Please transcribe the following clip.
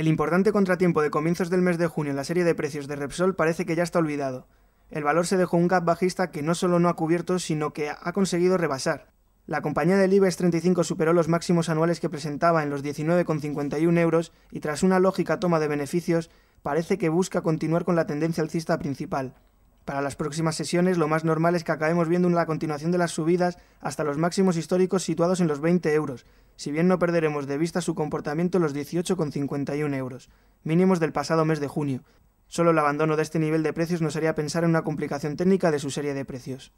El importante contratiempo de comienzos del mes de junio en la serie de precios de Repsol parece que ya está olvidado. El valor se dejó un gap bajista que no solo no ha cubierto, sino que ha conseguido rebasar. La compañía del IBEX 35 superó los máximos anuales que presentaba en los 19,51 euros y tras una lógica toma de beneficios, parece que busca continuar con la tendencia alcista principal. Para las próximas sesiones lo más normal es que acabemos viendo una continuación de las subidas hasta los máximos históricos situados en los 20 euros, si bien no perderemos de vista su comportamiento los 18,51 euros, mínimos del pasado mes de junio. Solo el abandono de este nivel de precios nos haría pensar en una complicación técnica de su serie de precios.